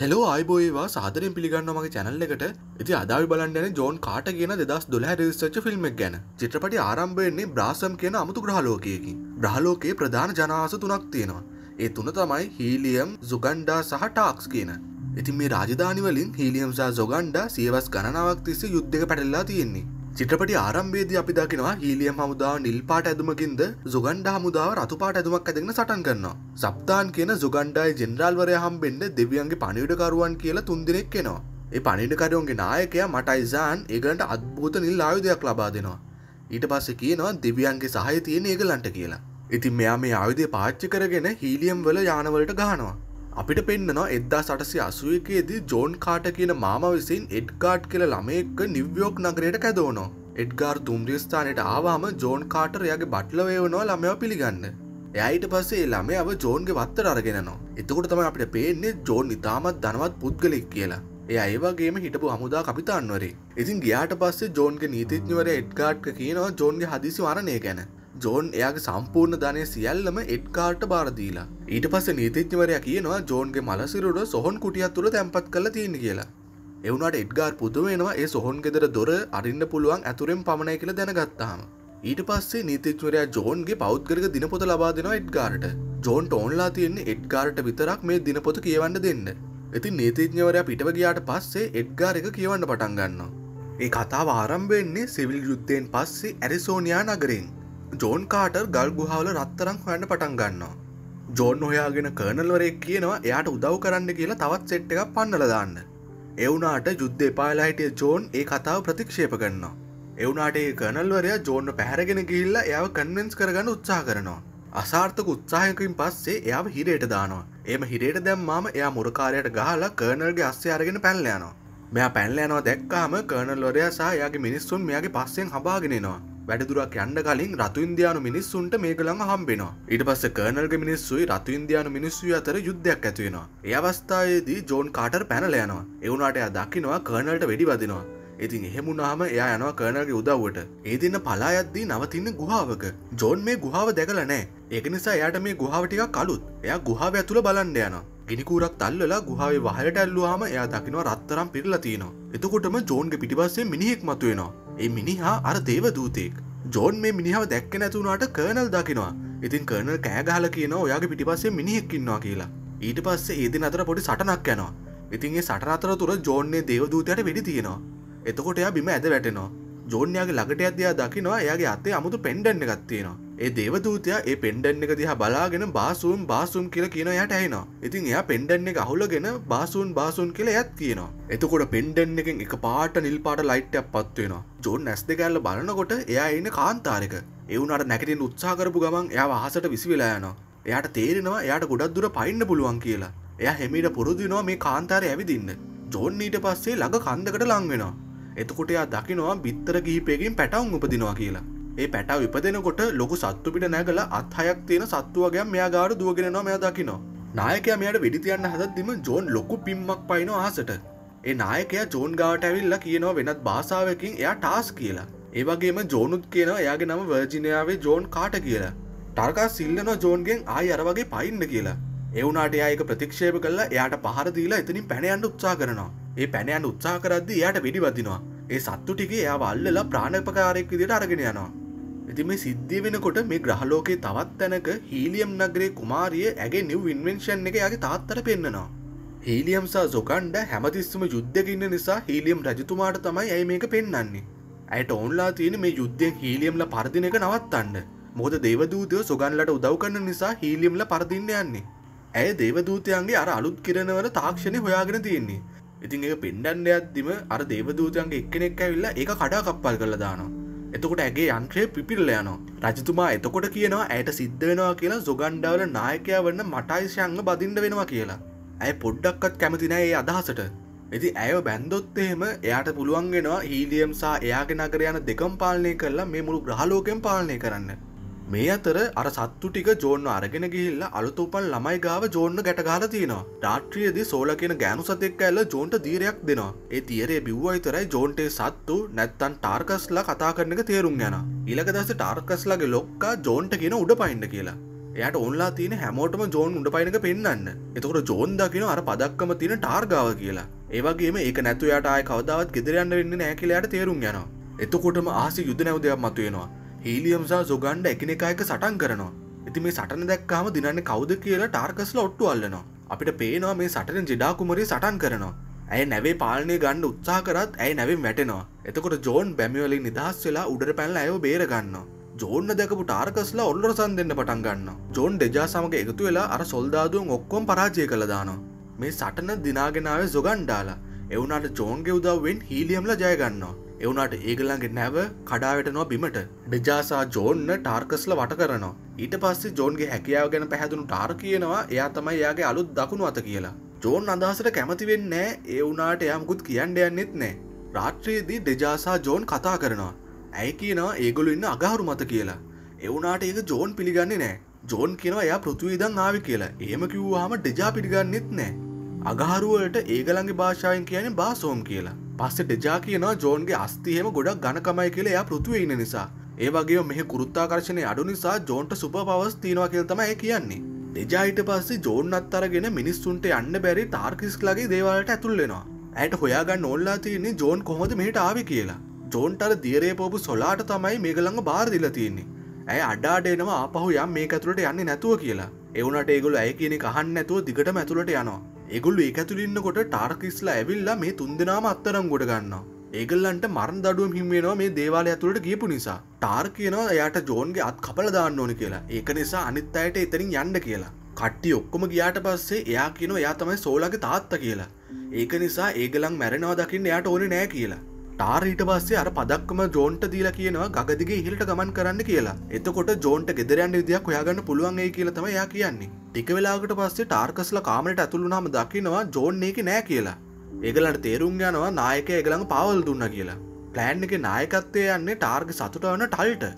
Hello අයිබෝයවා සාදරෙන් පිළිගන්න මගේ channel එකට ඉති අදාවි බලන්ඩන ජෝන් කාට කියන දෙදස් දොලහ රිස්සච් ෆිල්ම් ගැන චිත්‍රපටි ආරම්භයෙන්නේ බ්‍රාසම් කියන අමුතු ග්‍රහලෝකයකින් බ්‍රහලෝකයේ ප්‍රධාන ජනාස තුනක් තියෙනවා ඒ තුන තමයි හීලියම් සුගන්්ඩා සහ ටාක්ස් කියන ඉතින් මේ රාජධානිවලින් හීලියම් සහ සොගන්්ඩා සියවස් ගණනාවක් තිස්සේ යුද්ධක පැටල්ලා තියෙන්නේ චිත්‍රපටි ආරම්භේද අපි දකිනවා හීලියම් හමුදාව නිල්පාට ඇදුමකින්ද සුගන්ඩ හමුදාව රතුපාට ඇදුමක් ඇදෙන සටන් කරනවා. සප්තාන් කියන සුගන්ඩයි ජෙනරල්වරය හම්බෙන්ඩ දෙවියන්ගේ පණිවිඩකරුවන් කියලා තුන්දිනෙක් කෙනවා. ඒ පණිඩකරුවන්ගේ නායකයා මටයිසාන් ඒගලන්ට අත්භූත නිල් ආයුධයක් ලබා දෙනවා. ඊට පස්සේ කියනවා දෙවියන්ගේ සහය තියෙන ඒගලන්ට කියලා. ඉතින් මෙයා මේ ආයුධය පාච්චි කරගෙන හීලියම් වල යානවලට ගහනවා. අපිට පෙන්න්නනවා එද්දා සටසි අසුවකයේදී ජෝන් කාට කියන මාම විසින් එඩ්ගාඩ් කියල ළමයෙක්ක නිව්යෝක් නගරයට කැදෝනෝ එඩ්ගාර් දුම්රියස්ථානයට ආවාම ජෝන් කාටරයාගේ බට්ලවයවනවා ළමයව පිළිගන්න එයට පස්සේ ළමය අව ජෝන්ගේ වත්තර අරගෙනවා එතකොට තම අපට පේන්නේ ජෝන් ඉතාමත් දනවත් පුද්ගලෙක් කියලා එය ඒවාගේම හිටපු හමුදා කපිතාන්වරේ ඉතින් ගියාට පස්සේ ජෝන්ගේ නීතිඥවර එඩ්ගාට්ක කියනවා ජෝන්ගේ හදිසි වරණය ගැන ජෝන් එයාගේ සම්පූර්ණ ධනය සියල්ලම එඩ්කාර්ට බාරදීලා ඊට පස නීතිච්චවරයා කියනවා ජෝන්ගේ මලසිරුට සොහොන් කුටියත් තුළ තැන්පත් කළ තියෙන කියලා එවුණට එඩ්ගාර් පුදුමෙනවා ඒ සොහොන් ගෙදර දොර අරින්න පුළුවන් ඇතුරෙන් පමණයි කියල දැනගත්තාම ඊට පස්සේ නීතිච්චවරයා ජෝන්ගේ පෞද්ගරක දිනපොත ලබා දෙෙනවා එඩ්ගාර්ට ජෝන්ට ඕන්ලා තියෙන්නේ එඩ්ගාර්ට විතරක් මේ දිනපොත කියවන්න දෙන්න ඉතින් නීතිඥවරයා පිටව ගියාට පස්සේ එඩ්ගාර එක කියවන්න පටන් ගන්නවා ඒ කතාව ආරම්භවෙන්නේ සිවිල් යුද්ධයෙන් පස්සේ ඇරිසෝනියා නගරින් ජෝන් කාටර් ගල් ගුහාවල රත්තරං හොයන්න පටන් ගන්නවා. ජෝන් හොයාගෙන කර්නල්වරෙක් කියනවා එයාට උදව් කරන්න කියලා තවත් සෙට් එකක් පන්නලදාන්න. එවුනාට යුද්ධ එපාලා හිටිය ජෝන් ඒ කතාව ප්‍රතික්ෂේප කරනවා. එවුනාට ඒ කර්නල්වරයා ජෝන්ව පැහරගෙන ගිල්ල එයාව කන්වෙන්ස් කරගන්න උත්සා කරනවා. අසාර්ථක උත්සාහයකින් පස්සේ එයාව හිරයට දානවා. එම හිරයට දැම්මාම එයා මුරකාරයට ගහලා කර්නල්ගේ අස්සේ අරගෙන පැල්ලයනවා. මෙයා පැල්ලයනවා දැක්කාම කර්නල්වරයා සහ යාගේ මිනිස්සුන් මෙයාගේ පස්සෙන් හබාගෙනනවා. වැඩදුරක් යන්න කලින් රතු ඉන්දයානු මිනිස්සුන්ට මේකළඟ හම්බෙනවා ඉට පස්ස කර්නල්ග මිනිස්සුයි රතු ඉන්දයානු මිනිස්සු අතර යුද්ධයක් ඇතිවෙනවා ඒ අවස්ථාවේදී ජෝන් කාටර් පැනලයනවා එවුනාට එයා දකිනවා කර්නල්ට වැඩි වදිනවා ඉතින් එහෙමුණහම එයා යනවා කර්නගේ උදව්වට ඒදින්න පලායද්දී නවතින්න ගුහාාවක ජෝන් මේ ගුහාාව දැකලනෑ ඒක නිසා එයට මේ ගුහාාවටික කලුත් එයා ගුහාාව ඇතුළ බලන්න යන ගිනිකූරක් තල්ලලා ගුහාාවේ වහලට ඇල්ලුවාම එයා දකිනවා රත්තරම් පිරලතිනවා එතකොටම ජෝන්ගේ පිටිබස්සේ මිනිහෙක් මතුවෙනවා ඒ මිනිහා අර දේව දූතෙක් ජෝන් මේ මිනිහාව දැක්ක නැතුුණට කර්නල් දකිනවා ඉතින් කරනල් කෑගහල කියන ඔයාගේ පිටිපස්සේ මිනිහෙක්කින්නවා කියලා ඊට පස්සේ ඒදි අතර පොඩි සටනක් යනවා ඉතින්ගේ සටනතර තුර ජෝන්නේ දේවදූතයට වෙඩි තියෙනවා එතකොට එයා බිම ඇද වැටෙනවා ජෝන්යාගේ ලඟට අදයා දකිනවා එයාගේ අත්තේ අමුතු පෙන්ඩන්න ගත්තියෙනවා ඒ දේවදූතයා ඒ පෙන්ඩන් එක දිහා බලාගෙන බාසුම් බාසුම් කියලා කියන යට ඇයිනවා ඉතින් එයා පෙන්ඩන් එක අහුලගෙන බාසුන් බාසුන් කියලා ඇත් කියනවා එතකොට පෙන්ඩන් එකෙන් එක පාට නිල් පාට ලයිට්ටයක් පත්වෙනවා ජෝන් ඇස් දෙකැල්ල බලනකොට එයා එන්න කාන්තාරක එවුනට නැකටින් උත්සා කරපු ගමන් එයා වහසට විසිවෙලායනවා එයාට තේරෙනවා එයාට ගොඩක් දුර පයින්න පුළුවන් කියලා එයා හෙමීට පුරුදුනවා මේ කාන්තාරය ඇවිදින්න ජෝන් ඊට පස්සේ ළඟ කන්දකට ලංවෙනවා එතකොට එයා දකිනවා බිත්තර ගිහිපයකින් පැටවුම් උපදිනවා කියලා ඒ පැටව ඉපදෙනකොට ලොකු සත්තුපිට නැගල අත්හයක් තියෙන සත්තුවගේ මෙයා ගාඩ දුවගෙනවා මෙයා දකිනවා. නායකයා මෙයට වෙඩිතියන්න හදත්දිම ජෝන් ලොකු පිම්මක් පයින අහසට. ඒ නායකයා ජෝන් ගාට ඇවිල්ල කියනවා වෙනත් භාසාාවකින් එයා ටාස් කියලා. ඒවගේම ජෝනුත් කියනවා එයාගේ නම වර්ජිනයාවේ ජෝන් කාට කියලා. ටර්කා සිල්ලන ජෝන්ගෙන් ආය අරවගේ පයින්න කියලා. එවුනාට එයායක ප්‍රතික්ෂේප කල්ලා එයාට පහරදීලා එතනින් පැනයන්ට උත්සා කරනවා. ඒ පැනයන් උත්සා කරද්දි එයාට වෙඩි වදිනවා. ඒ සත්තු ටික එයා වල්ලලා ප්‍රාණපකාරයෙක් විදිට අරගෙන යනවා. ඇති මේ සිද්ධිය වෙනකොට මේ ග්‍රහලෝකේ තවත් තැනක හීලියම් නගරේ කුමාරිය ඇගේ නිව් ඉන්වෙන්ෂන් එක යගේ තාත්තර පෙන්න්නනවා. හීලියම් සහ සොකන්්ඩ හැමතිස්සම යුද්ධකින්න නිසා හීලියම් රජතුමාට තමයි ඇයි මේක පෙන්න්නන්නේ. ඇයට ඔවන්ලා තියෙන මේ යුද්ධයෙන් හීලියම්ල පරදිනක නවත්තන්න මොද දේවදූතය සොගන්ලට උදව් කරන නිසා හීලියම්ල පරදින්න යන්නේ ඇය දේවදූතයන්ගේ අර අලුත් කිරණවල තාක්ෂණය හොයාගෙන තියෙන්නේ ඉතින් ඒ පෙන්ඩන්න අත්දිම අර දේවදූතයන්ගේ එක්කෙනෙක් ඇවිල්ලා ඒ කඩා කප්පල් කරලා දානවා එතකොට ඇගේ යන්ත්‍රය පිපිල්ල යනවා රජතුමා එතකොට කියනවා ඇයට සිද්ධ වෙනවා කියලා සොගන්්ඩාවල නායකයා වන්න මටයිශංග බදින්ඩ වෙනවා කියලා ඇය පොඩ්ඩක්කත් කැමතිනෑ ඒ අදහසට ඇති ඇය බැන්දොත් එහෙම එයාට පුළුවන්ගෙනවා හීලියම් සහ එයාගෙනකර යන දෙකම් පාලනය කරලා මේ මුළු ග්‍රහලෝකෙන් පාලනය කරන්න මේ අතර අර සත්තු ටික ජෝන්ව අරගෙන ගිහිල්ල අලුතුපල් ළමයි ගාව ජෝන්න ගැටගාල තියෙනවා රාට්‍රියදි සෝල කියෙන ගෑනු සතෙක් ඇල්ල ජෝන්ට දීරයක් දෙනවා ඒ තිරේ බිව්වයිතරයි ජෝන්ටේ සත්තු නැත්තන් ටාර්කස්ලා කතා කරන එක තේරුම් ගැන ඉලක දස ටාර්කස්ලගේ ලොක්කා ජෝන්ට කියෙන උඩ පයින්න කියලා එයට ඔන්ලා තියෙන හැමෝටම ජෝන් උඩ පයිනක පෙන්න්න එතකොට ජෝන් දකින අර පදක්කම තියෙන ටාර්ගාව කියලා ඒවගේම ඒ නැතුවයාට ආය කවදාවත් ගෙදරයන්න වෙන්න නෑකිලයාට තේරුම් යනවා එතකොටම ආසි යුද නැවදයක් මතුවෙනවා හීලියම් සහ සොගන්ඩ එකනෙකා එක සටන් කරනවා. ඉති මේ සටන දැක්කාම දිනන්න කවුද කියලා ටාර්කස්ල ඔට්ටු අල්ලනවා. අපිට පේනවා මේ සටන ජෙඩාකුමරේ සටන් කරනවා. ඇය නැවේ පාලනය ගන්න උත්සා කරත් ඇයි නැවෙන් වැටෙනවා. එතකොට ජෝන් බැමිවලින් නිදහස් වෙලා උඩට පැල්ල ඇයෝ බේරගන්නවා. ජෝන්න දැකපු ටාර්කස්ලා ඔල්ලර සන්දන්න පටන් ගන්න ජෝන් ඩෙජා සමඟ එකතු වෙලා අර සොල්දාදුවන් ඔක්කොම් පරාජය කළදානවා මේ සටන දිනාගෙනාව සොගන්්ඩාලා එවුනාට ජෝන්ගේ උදවෙන් හීලියම්ල ජයගන්නවා එවුණට ඒගලන්ගේ නැව කඩාවටනවා බිමට ඩෙජාසා ජෝන්න ටාර්කස්ල වට කරනවා ඊට පස්සේ ජෝන්ගේ හැකියාව ගැන පැහැදුණු ටාර් කියනවා එයා තමයි යාගේ අලුත් දකුණු අත කියලා ජෝන් අදහසට කැමති වෙන්නෑ ඒ වුනාට යම්කුත් කියන්න යන්නෙත් නෑ රාත්‍රයේදී ඩෙජාසා ජෝන් කතා කරනවා ඇයි කියනවා ඒගොලු ඉන්න අගහරු මත කියලා එවුනාට ඒක ජෝන් පිළිගන්නේ නෑ ජෝන් කියෙනවා එයා පෘතුවීදන් ආවි කියලා ඒම කිව්වාහම ඩෙජා පිළිගන්නෙත් නෑ අගහරුවලට ඒගලන්ගේ භාෂාවෙන් කියන්නේ බාසෝම් කියලා පස්ස ඩෙජා කියන ජෝන්ගේ අස්තිහෙම ගොඩක් ගණකමයි කියලා එයා පෘතුවේ ඉන්න නිසා ඒ වගේ මෙහ කුරුත්තාකර්ශණය අඩු නිසා ජෝන්ට සුප පවස් තියෙනවා කියල තමයි කියන්නේ ඩෙජායිට පස්සේ ජෝන්නත් අරගෙන මිනිස්සුන්ට යන්න බැරි තාර්කිස්ලගේ දේවල්ට ඇතුල්ලෙනවා ඇයට හොයාගන්න ඔල්ලා තියන්නේ ජෝන් කොහොද මෙහිට ආවි කියලා ජෝන්ටර දියරේ පෝපු සොලාට තමයි මේගළඟ බාරදිල තියන්නේ ඇය අඩාට එනවා අපහු යම් මේ ඇතුළට යන්නේ නැතුව කියලා එවුනට ඒගොල ඇය කියන කහන්න නැතුව දිගට ඇතුළට යනවා එගොල්ු එක තුළින්නකොට ටාර්ක ඉස්ලා ඇවිල්ලා මේ තුන් දෙනාම අත්තරම් ගොඩ ගන්නවා ඒගල්ලන්ට මරන් දඩුවම් හිම්මේෙනවා මේ දේවාල ඇතුළට ගියපු නිසා ටාර් කියනවා එයට ජෝන්ගේ අත් කපල දාන්න ඕනි කියලා ඒක නිසා අනිත් අයට එතරින් යන්න කියලා කට්ටි ඔක්කොම ගියාට පස්සේ එයා කියනවා එයා තමයි සෝලගේ තාත්ත කියලා ඒක නිසා ඒගලන් මැරෙනවා දකින්න එයට ඕනේ නෑ කියලා ටාරීට පස්සේ අර පදක්කම ජෝන්ට දීලා කියනවා ගදිගේ ඉහිලට ගමන් කරන්න කියලා එතකොට ජෝන්ට ගෙදරයන්න විදියක් හොයාගන්න පුළුවන්ඒ කියලතම යා කියන්නේ ටික වෙලාගට පස්සේ ටාර්කස්ල කාමට ඇතුළුනාම දකිනවා ජෝන් ඒක නෑ කියලා ඒගලට තේරුම් යනවා නායක ඒගළඟ පවල් දුන්න කියලා ප්ලෑන්් එක නායකත්තය යන්නේ ටාර්ග සතුට වන ටල්ට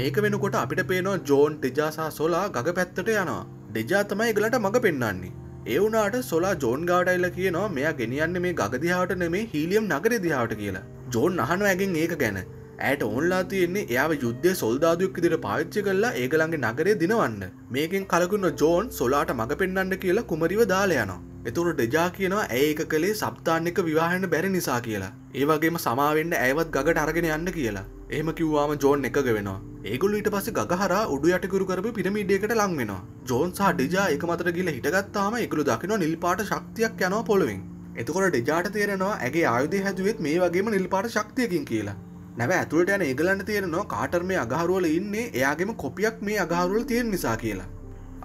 මේක වෙනකොට අපිට පේනවා ජෝන් ටිජාසා සොලා ගග පැත්තට යනවා ඩෙජා තමයි එගලට මඟ පෙන්න්නන්නේ ඒවුනාට සොලා ජෝන් ගාඩයිල්ල කියනවා මෙයා ගෙනියන්න මේ ගගදිහාට නෙමේ හීලියම් නගර දිහාට කියලා ජෝන් අහන ඇගෙන් ඒක ගැන ඇයට ඔන්ලා තියෙන්නේ එයා යුද්ධය සොල්දාදුවක් ඉදිට පාච්චි කරලා ඒගළන්ගේ නගරය දිනවන්න මේකෙන් කලකුන්න ජෝන් සොලාට මඟ පෙන්න්න කියලා කුමරිව දාලයනවා. එතුරු ඩෙජා කියනවා ඒක කළේ සප්තාන්නක විවාහන්න බැරි නිසා කියලා. ඒවගේම සමාවෙන්න ඇවත් ගට අරගෙන යන්න කියලා. එහම කිව්වාම ජෝන් එකග වෙනවා. ඒගොල ඊට පස ගහර උඩු යටකුරු කරපු පිරමිඩියකට ලංවෙනවා. ජෝන් සහ ඩිජා එක මතර ගිල හිටගත්තාම එකළු දකින නිල්පාට ශක්තියක් යනවා පොළොවෙෙන්. එතකොට ඩෙජාට තේරෙනවා ඇගේ ආයුධය හැදුවත් මේ වගේම නිල්පාට ශක්තියකින් කියලා නැව ඇතුළට යන ඒගලන්ට තේරෙනවා කාටර් මේ අගහරුවල ඉන්නේ එයාගේම කොපියක් මේ අගහරුවල තියෙන් නිසා කියලා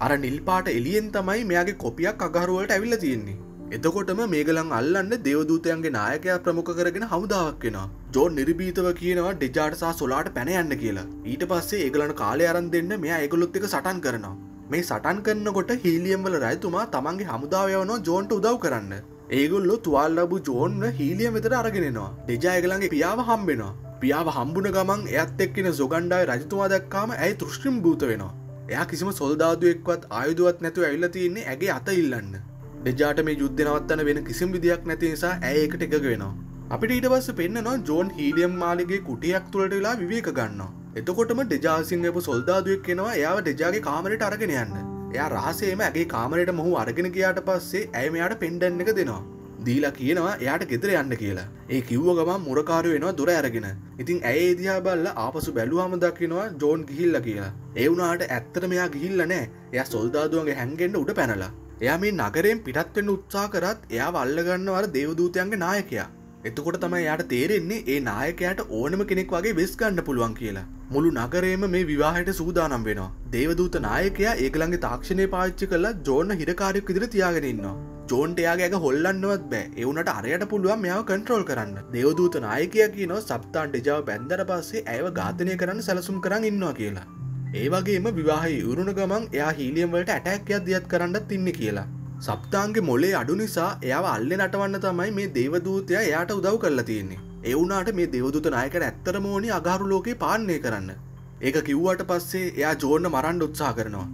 අර නිල්පාට එලියෙන් තමයි මෙයාගේ කොපියක් අගහරුවලට ඇවිල්ල තියෙන්නේ එතකොටම මේගලන් අල්ලන්න දේවදූතයන්ගේ නායකයා ප්‍රමුඛ කරගෙන හමුදාවක් වෙනවා ජෝ නිර්බීතව කියනවා ඩෙජාටසා සොලාට පැනයන්න කියලා ඊට පස්සේ ඒගලන කාලය අරන් දෙන්න මෙයා ඒගොලොත් එක සටන් කරනවා මේ සටන් කරන්නකොට හීලියම්වල රැතුමා තමන්ගේ හමුදාවයවනෝ ජෝන්ට උදව් කරන්න ඒගොල්ලො තුවල්ලබු ජෝන්ව හීලිය මෙතට අරගෙනවා දෙජායගලගේ පියාව හම්බෙනවා පියාව හම්බුණ ගමන් එත් එක්කෙන සොගණ්ඩායි රජතුමා දක්කාම ඇයි තෘෂ්ටිම් භූත වෙනවා එයා කිසිම සොල්දාදුවෙක්වත් ආයුදුවත් නැතු ඇල්ල තියන්නේ ඇගේ අත ඉල්ලන්න දෙජාට මේ යුද්ධනවත්තන වෙන කිසිම් විදියක් නැති නිසා ඇඒකට එකග වෙනවා. අපිට ඊට පස්ස පෙන්න්නවා ජෝන් හීඩියම් මාලිගේ කුටියක් තුළට වෙලා විවේක ගන්න. එතකොටම දෙජාසිංහපු සොල්දාදුවක් කෙනවා එයාව දෙජාගේ කාමරට අරගෙන යන්න. එයා රහසේම ඇගේ කාමරයට මොහු අරගෙන ගයාට පස්සේ ඇය මෙයාට පෙන්ඩන් එක දෙනවා. දීලා කියනවා එයාට ගෙදර යන්න කියලා ඒ කිව්ව ගමන් මුරකාරු වෙනවා දොර ඇරගෙන ඉතින් ඇඒ දිහා බල්ල ආපසු බැලුවම දක්කිනවා ජෝන් ගිහිල්ල කියලා ඒ වුනාට ඇත්තට මෙයා ගිහිල්ල නෑ එය සොල්දාදුවන්ගේ හැන්ගෙන්ට උඩ පැනලා එයා මේ නගරෙන් පිටත්වෙන්න උත්සා කරත් එයා වල්ලගන්නවර දේවදූතයන්ගේ නායකයා එතකොට තමයි යාට තේරෙන්නේ ඒ නායකයාට ඕනම කෙනෙක් වගේ වෙස් ගන්න පුළුවන් කියලා. මුළු නගරේම මේ විවාහයට සූදානම් වෙනවා. දේවදූත නායකයා ඒගොල්ලන්ගේ තාක්ෂණය පාවිච්චි කරලා ජෝන්න හිරකාරයෙක් විදිහට තියාගෙන ඉන්නවා. ජෝන්ට එයාගේ ඇඟ හොල්ලන්නවත් බෑ. ඒ උනට අරයට පුළුවන් මෙයාව කන්ට්‍රෝල් කරන්න. දේවදූත නායකයා කියනවා සප්තාන් ඩෙජාව බැන්දට පස්සේ ඇයව ඝාතනය කරන්න සැලසුම් කරන් ඉන්නවා කියලා. ඒ වගේම විවාහය ඉවරුණ ගමන් එයා හීලියම් වලට ඇටැක්යක් දියත් කරන්නත් ඉන්නේ කියලා. සප්තාන්ගේ මොලේ අඩු නිසා එයා අල්ලෙ නටවන්න තමයි මේ දේවදූතය එයාට උදව් කරලා තියෙන්නේ එවුනාට මේ දෙවදුත නායකට ඇත්තරමෝනි අගාරු ලෝකේ පාන්නේ කරන්න ඒක කිව්වට පස්සේ එයා ජෝන්න මරන්ඩ උත්සා කරනවා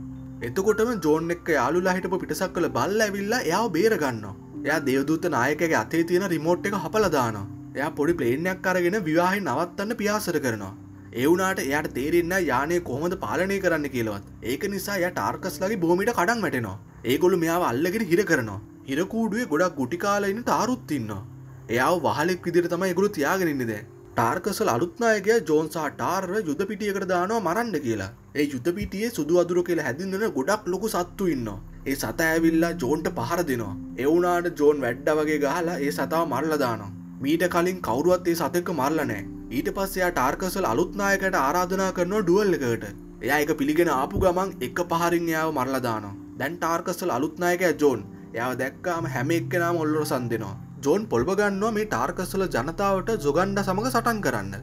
එතකොටම ජෝන් එක්ක යාළුලා හිටපු පිටසක් කළ බල්ල ඇවිල්ලා එයාව බේරගන්නවා එයා දේවදූත නායකගේ අතේ තියෙන රිමෝට් එක හපලදානවා එයා පොඩි ප්ලේනයක් අරගෙන විවාහය නවත්තන්න පියාසර කරනවා ඒවුනාට එයට තේරෙන්න යානය කොහොමද පාලනය කරන්න කියලවත් ඒක නිසා යට ආර්කස්ලගේ බෝමිට කඩන් වැටෙනවා ඒගොළු මෙයාව අල්ලගෙන හිර කරනවා හිරකූඩුවේ ගොඩක් ගුටිකාලයින තාරුත්තින්නවා එයා වහලෙක් විදිර තමයි ගුරු තියාගෙනන්නේද ටාර්කසල් අලුත්නායකය ජෝන්සා ටාර්ර යුද පිටියකට දානවා මරන්න කියලා ඒ යුතපිටියේ සුදු අදුර කියලා හැඳින්දෙන ගොඩක් ලොකු සත්තු ඉන්නවා ඒ සත ඇවිල්ලා ජෝන්ට පහර දෙනවා එවුනාට ජෝන් වැඩ්ඩ වගේ ගහලා ඒ සතාව මරලදානවා මීට කලින් කවරුවත් ඒ සතක මරලනෑ ඊට පස්සයා ටාර්කසල් අලුත්නායකට ආරාධනා කරනවා ඩුවල්ලකට එයා එක පිළිගෙන ආපු ගමන් එක පහරින් යාව මරලදානවා දැන් ටාර්කස්සල් අලුත්නායකය ජෝන් එයා දැක්කාම හැම එක්කෙනම ඔල්ලොර සන් දෙෙනවා ජෝන් පොල්බ ගන්නවා මේ ටාර්කස්සල ජනතාවට ජොගන්ඩ සමඟ සටන් කරන්න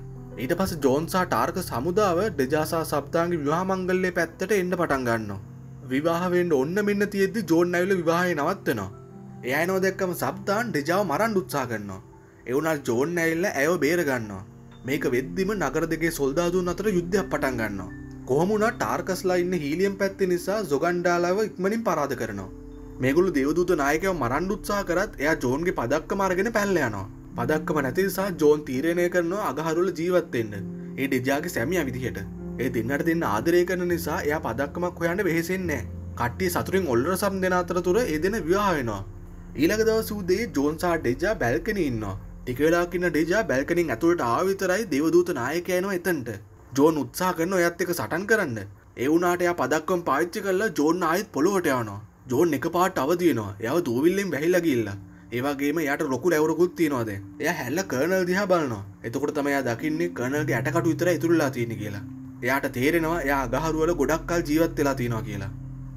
ඊට පස ජෝන්සා ටාර්ක සමුදාව දෙජාසා සප්තාන්ගේ විවාහමංගල්ලේ පැත්තට එන්න පටන් ගන්නවා විවාහවෙන්ට ඔන්න මෙන්න තියෙද්දි ජෝන් ඇවිල විවාහය නවත්වෙනවා එයයි නෝ දෙක්කම සප්තාන් ඩෙජාව මරන් උත්සා කරන්නවා එවුනා ජෝන් ඇල්ල ඇයෝ බේරගන්නවා මේක වෙද්දිම නගර දෙගේ සොල්දාදුන් අතර යුද්ධයක් පටන් ගන්නවා කොහමුණ ටාර්කස්ලා ඉන්න හීලියම් පැත්ති නිසා සොගන්්ඩාලාව ඉක්මනින් පරාද කරනවා මේගුල දෙවදුත නායකව මරන්්ඩුත්සා කරත් එයා ජෝන්ගේ පදක්ක මාර්ගෙන පැල්ලයනවා පදක්කම නැතිනිසා ජෝන් තීරණය කරනවා අගහරුල ජීවත්වෙන්න ඒ ඩෙජාගේ සැමිය විදිහයට ඒ දෙන්නට දෙන්න ආදරය කරන නිසා එයා පදක්කමක් හොයන්න වෙහෙසෙන්නේ කට්ටිය සතුරින් ඔල්ලර සම් දෙෙන අතරතුර එදෙන ව්‍යහායෙනවා ඊළඟ දවසූදේ ජෝන්සා ඩෙජා බැල්කන ඉන්නවා ටිකවෙලාකින්න ඩෙජා බැල්කනින් ඇතුළට ආවිතරයි දෙවදූත නායකයනවා එතන්ට ජෝන් උත්සා කරන ඔයත් එක සටන් කරන්න ඒවුනාට එයා පදක්කම් පාච්චි කරලා ජෝන් ආයත් පොළොවට යනවා ජෝන් එක පාට අවදයනවා යව දූවිල්ලෙන් බැහිලගිල්ල ඒවාගේම යට රොකු ඇවරකුත් තියනවාද එය හැල්ල කරනල් දිහා බලනවා එතකොට තමයා දකින්නේ කරනල්ගේ ඇටකටු විතර ඉතුරල්ලා තියෙන කියලා එයාට තේරෙනවා එයා ගහරුවල ගොඩක්කල් ජීවත් වෙලා තියෙනවා කියලා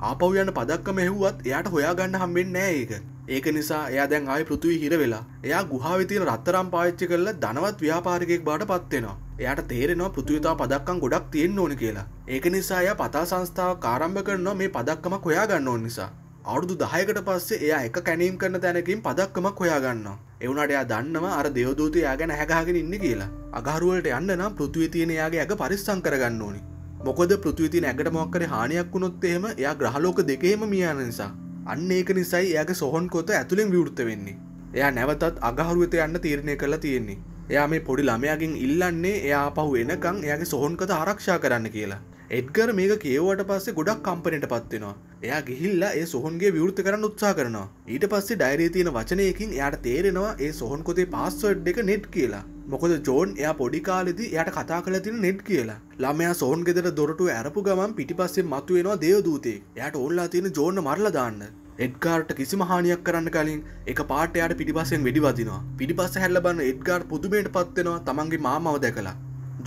ආපව් යන පදක්කම එහුවත් එයාට හොයාගන්න හම්බෙන්නේ නෑ ඒක ඒක නිසා එයා දැන් ආය පෘතුවී හිර වෙලා එයා ගුහාවිතින රත්තරම් පාච්චි කරල දනවත් ව්‍යාපාරිකෙක් බාට පත්වෙනවා එයට තේරෙනවා පෘතියතා පදක්කම් ගොඩක් තියෙන් ඕන කියලා ඒක නිසාය පතා සංස්ථාව කාරම්භ කරනවා මේ පදක්කම කොයාගන්න ඕන නිසා අවුදු දහයකට පස්සේ එයා එක කැනීම් කරන තැනකින් පදක්කමක් කොයාගන්නවා එවුණට එයා දන්නවා අර දෙවදූතයා ගැන හැගහගෙන ඉන්න කියලා අගහරුවලට යන්න නම් පෘතිවිතියනයාගේ ඇග පරිස්සං කරගන්න ඕනි මොකද පෘතිවිති නැගට මොක්කර හානියක් වුණොත් එහෙම එයා ග්‍රහලෝක දෙකේම මියන නිසා අන්න ඒක නිසයි එයාගේ සොහොන් කොත ඇතුළෙන් විවෘත වෙන්නේ එයා නැවතත් අගහරුවත යන්න තීරණය කරලා තියෙන්නේ එයා මේ පොඩි ළමයගෙන් ඉල්ලන්නේ එයා පහු එනකං එයාගේ සොහොන්කද ආරක්ෂා කරන්න කියලා එඩ්ගර් මේක කියවට පස්සේ ගොඩක් කම්පනට පත්වෙනවා එයා ගිහිල්ලා ඒ සොහොන්ගේ විවෘත කරන්න උත්සා කරනවා ඊට පස්සේ ඩයිරී තියෙන වචනයකින් එයාට තේරෙනවා ඒ සොහොන්කොතේ පාස්වඩ් එක නෙට් කියලා මොකද ජෝන් එයා පොඩි කාලෙදි එයට කතා කළ තින නෙට් කියලා ළමයා සෝන් ගෙදර දොරටු ඇරපු ගමන් පිටිපස්සේ මතුවෙනවා දේවදූතේ එයට ඕල්ලා තියෙන ජෝන්න මරලදාන්න එඩ්ගාර්ට කිසි හානියක් කරන්න කලින් එක පාටයට පිටිපසෙන් වැඩිවදිනවා පිටිපස හැල්ලබන්න එඩ්ගාර් පුදුමයට පත්වෙනවා තමන්ගේ මාමව දැකලා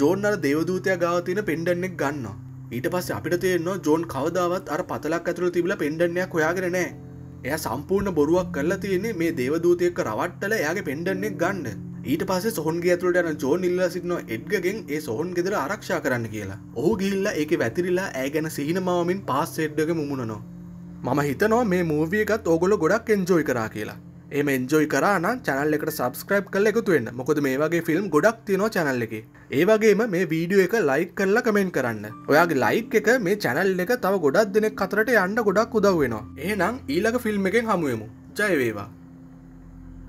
ජෝන්නර දේවදූතය ගාවතින පෙන්ඩන්නෙක් ගන්න ඊට පස්ස අපිට තියෙන්න්න ජෝන් කවදාවත් අර පතලක් ඇතුළ තිබල පෙන්ඩන්නයක් හොයාගෙනනෑ එය සම්පූර්ණ බොරුවක් කරලා තියෙන්නේ මේ දේවදූතයක රවට්ටල එයාගේ පෙන්ඩන්නෙක් ගන්න ඊට පස සොහන්ගේ ඇතුළට යන ජෝන් ඉල්ල සිටන එඩ්ගෙන් ඒ සොහන් ගෙදර ආරක්ෂා කරන්න කියලා ඔහු ගිල්ලා ඒක වැතිරිලා ඇගැන සිහිනමාවමින් පස් එඩ්ඩග මුණනවා මම හිතනවා මේ මූවිය එකත් ඕගොල ගොඩක් එන්ජෝයි කරා කියලා එම එන්ජෝයි කරන චැනල් එකට සබස්ක්‍රයිබ් කල එකතුවෙන්න මොකද මේ වගේ ෆිල්ම් ගොඩක් තියෙනවා චැනල් එක ඒවගේම මේ වීඩියෝ එක ලයික් කරලා කමෙන්ට කරන්න ඔයාගේ ලයික් එක මේ චැනල් එක තව ගොඩක් දෙනෙක් අතරට යන්න ගොඩක් උදව් වෙනවා ඒනම් ඊළඟ ෆිල්ම් එකෙන් හමුුවමු ජයවේවා